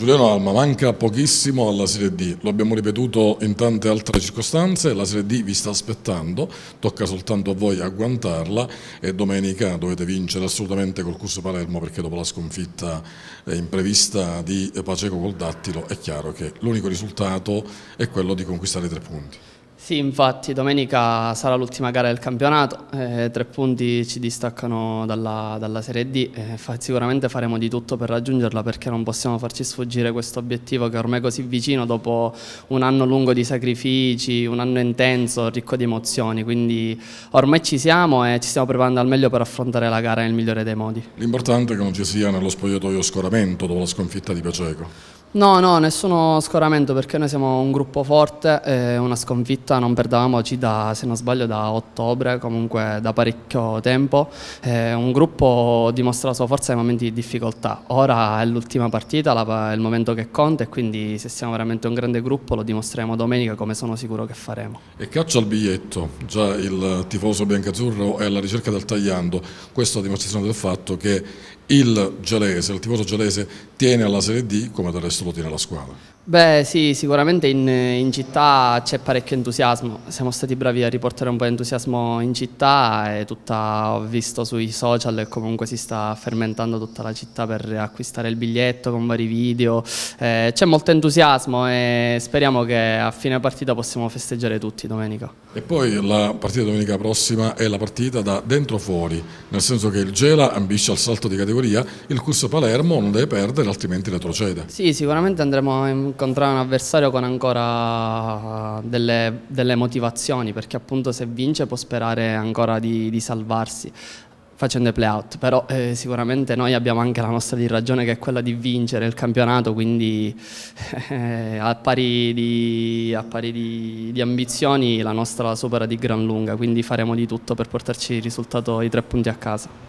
Giuliano Alma manca pochissimo alla Serie D, lo abbiamo ripetuto in tante altre circostanze, la Serie D vi sta aspettando, tocca soltanto a voi agguantarla e domenica dovete vincere assolutamente col Curso Palermo perché dopo la sconfitta eh, imprevista di Paceco col Dattilo è chiaro che l'unico risultato è quello di conquistare i tre punti. Sì, infatti domenica sarà l'ultima gara del campionato, eh, tre punti ci distaccano dalla, dalla Serie D, eh, fa, sicuramente faremo di tutto per raggiungerla perché non possiamo farci sfuggire questo obiettivo che ormai è così vicino dopo un anno lungo di sacrifici, un anno intenso, ricco di emozioni, quindi ormai ci siamo e ci stiamo preparando al meglio per affrontare la gara nel migliore dei modi. L'importante è che non ci sia nello spogliatoio scoramento dopo la sconfitta di Paceco. No, no, nessuno scoramento perché noi siamo un gruppo forte, eh, una sconfitta non perdavamoci da, se non sbaglio, da ottobre, comunque da parecchio tempo. Eh, un gruppo dimostra la sua forza nei momenti di difficoltà. Ora è l'ultima partita, la, è il momento che conta e quindi se siamo veramente un grande gruppo lo dimostreremo domenica come sono sicuro che faremo. E caccia al biglietto, già il tifoso biancazzurro è alla ricerca del tagliando, questo è la dimostrazione del fatto che il gelese, il tifoso gelese tiene alla Serie D come del resto lo tiene la squadra. Beh sì, sicuramente in, in città c'è parecchio entusiasmo, siamo stati bravi a riportare un po' di entusiasmo in città e tutta, ho visto sui social comunque si sta fermentando tutta la città per acquistare il biglietto con vari video, eh, c'è molto entusiasmo e speriamo che a fine partita possiamo festeggiare tutti domenica. E poi la partita domenica prossima è la partita da dentro fuori, nel senso che il Gela ambisce al salto di categoria, il Curso Palermo non deve perdere altrimenti retrocede. Sì, sicuramente andremo in incontrare un avversario con ancora eh, delle, delle motivazioni, perché appunto se vince può sperare ancora di, di salvarsi facendo i playout, però eh, sicuramente noi abbiamo anche la nostra di ragione che è quella di vincere il campionato, quindi eh, a pari, di, a pari di, di, ambizioni la nostra la supera di gran lunga, quindi faremo di tutto per portarci il risultato i tre punti a casa.